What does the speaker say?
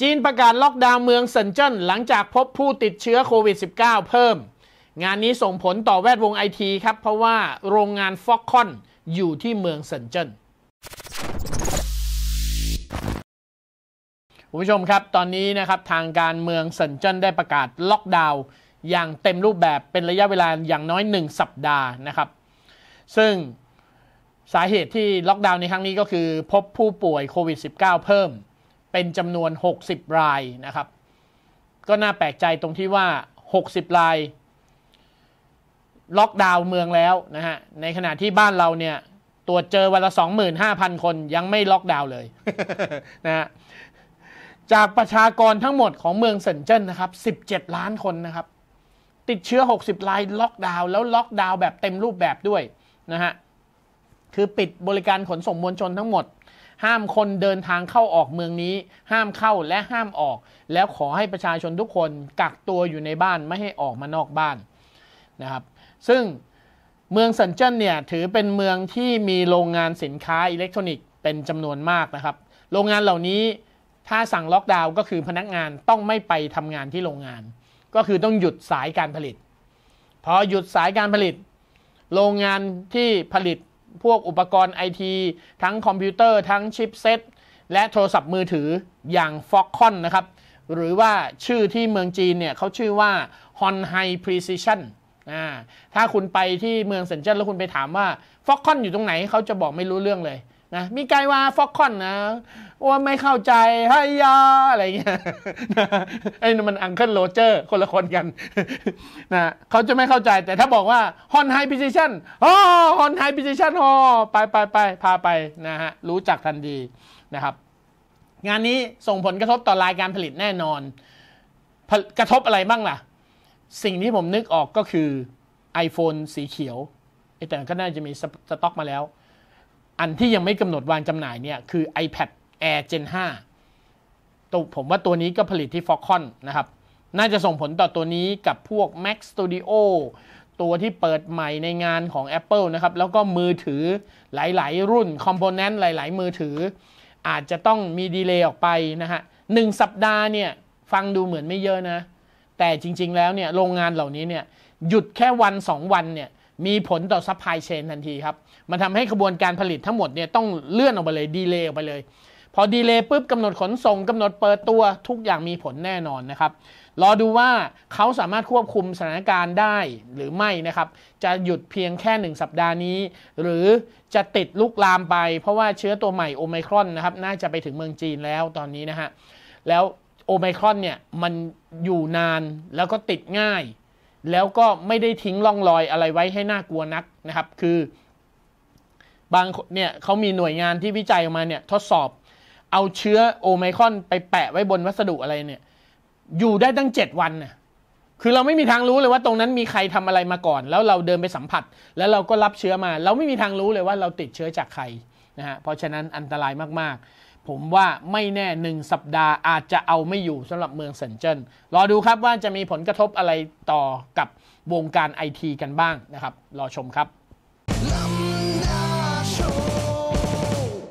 จีนประกาศล็อกดาวน์เมืองเซินเจิ้นหลังจากพบผู้ติดเชื้อโควิด -19 เพิ่ม งานนี้ส่งผลต่อแวดวงไอทีครับ เพราะว่าโรงงานฟ็อกคอนอยู่ที่เมืองเซินเจิ้นผู้ชมครับ ตอนนี้นะครับทางการเมืองเซินเจิ้นได้ประกาศล็อกดาวน์อย่างเต็มรูปแบบเป็นระยะเวลาอย่างน้อย 1 สัปดาห์นะครับซึ่งสาเหตุที่ล็อกดาวน์ในครั้งนี้ก็คือพบผู้ป่วยโควิด -19 เพิ่มเป็นจำนวน 60รายนะครับ ก็น่าแปลกใจตรงที่ว่า 60รายล็อกดาวน์เมืองแล้วนะฮะในขณะที่บ้านเราเนี่ยตรวจเจอวันละ 25,000 คนยังไม่ล็อกดาวน์เลยนะฮะจากประชากรทั้งหมดของเมืองเซินเจิ้นนะครับ 17 ล้านคนนะครับ ติดเชื้อ 60รายล็อกดาวน์แล้วล็อกดาวน์แบบเต็มรูปแบบด้วยนะฮะคือปิดบริการขนส่งมวลชนทั้งหมดห้ามคนเดินทางเข้าออกเมืองนี้ ห้ามเข้าและห้ามออก แล้วขอให้ประชาชนทุกคน กักตัวอยู่ในบ้านไม่ให้ออกมานอกบ้านนะครับ ซึ่งเมืองเซนเจิ้นเนี่ยถือเป็นเมืองที่มีโรงงานสินค้าอิเล็กทรอนิกส์เป็นจำนวนมากนะครับ โรงงานเหล่านี้ถ้าสั่งล็อกดาวน์ก็คือพนักงานต้องไม่ไปทำงานที่โรงงาน ก็คือต้องหยุดสายการผลิต พอหยุดสายการผลิต โรงงานที่ผลิตพวกอุปกรณ์ไอทีทั้งคอมพิวเตอร์ทั้งชิปเซตและโทรศัพท์มือถืออย่าง f o x c o n นะครับหรือว่าชื่อที่เมืองจีนเนี่ยเขาชื่อว่า Honhai Precision อ่าถ้าคุณไปที่เมืองเซนเจอรนแล้วคุณไปถามว่า f o x c o n อยู่ตรงไหนเขาจะบอกไม่รู้เรื่องเลยนะมีไกว่าฟอกคอนนะ ว่าไม่เข้าใจไฮยาอะไรเงี้ยไอ้มันอังเคิลโรเจอร์ คนละคนกันนะเขาจะไม่เข้าใจ แต่ถ้าบอกว่าฮอนไฮพิซิชันอ๋อฮอนไฮพิซิชันออไปไปไปพาไปนะฮะ รู้จักทันดีนะครับ งานนี้ส่งผลกระทบต่อรายการผลิตแน่นอน กระทบอะไรบ้างล่ะ สิ่งที่ผมนึกออกก็คือ iPhone สีเขียวแต่ก็น่าจะมีสต็อกมาแล้วอันที่ยังไม่กำหนดวางจำหน่ายเนี่ย คือ iPad Air Gen 5 ตัวผมว่าตัวนี้ก็ผลิตที่ Foxconn นะครับ น่าจะส่งผลต่อตัวนี้กับพวก Mac Studio ตัวที่เปิดใหม่ในงานของ Apple นะครับ แล้วก็มือถือหลายๆ รุ่นคอมโพเนนต์หลายๆ มือถือ อาจจะต้องมีดีเลย์ออกไปนะฮะหนึ่งสัปดาห์เนี่ย ฟังดูเหมือนไม่เยอะนะ แต่จริงๆ แล้วเนี่ยโรงงานเหล่านี้เนี่ยหยุดแค่วัน 2 วันเนี่ยมีผลต่อซัพพลายเชนทันทีครับ มันทำให้กระบวนการผลิตทั้งหมดเนี่ยต้องเลื่อนออกไปเลยดีเลย์ออกไปเลย พอดีเลย์ปุ๊บกำหนดขนส่งกำหนดเปิดตัวทุกอย่างมีผลแน่นอนนะครับ รอดูว่าเขาสามารถควบคุมสถานการณ์ได้หรือไม่นะครับ จะหยุดเพียงแค่ 1 สัปดาห์นี้ หรือจะติดลุกลามไป เพราะว่าเชื้อตัวใหม่โอไมครอนนะครับน่าจะไปถึงเมืองจีนแล้วตอนนี้นะฮะ แล้วโอไมครอนเนี่ยมันอยู่นานแล้วก็ติดง่ายแล้วก็ไม่ได้ทิ้งร่องรอยอะไรไว้ให้น่ากลัวนักนะครับ คือบางเนี่ยเขามีหน่วยงานที่วิจัยออกมาเนี่ยทดสอบ เอาเชื้อโอไมคอนไปแปะไว้บนวัสดุอะไรเนี่ย อยู่ได้ตั้งเจ็ดวันน่ะ คือเราไม่มีทางรู้เลยว่าตรงนั้นมีใครทำอะไรมาก่อน แล้วเราเดินไปสัมผัส แล้วเราก็รับเชื้อมา เราไม่มีทางรู้เลยว่าเราติดเชื้อจากใครนะฮะ เพราะฉะนั้นอันตรายมาก ๆผมว่าไม่แน่หนึ่งสัปดาห์อาจจะเอาไม่อยู่สำหรับเมืองเซนเจนรอดูครับว่าจะมีผลกระทบอะไรต่อกับวงการไอทีกันบ้างนะครับ รอชมครับ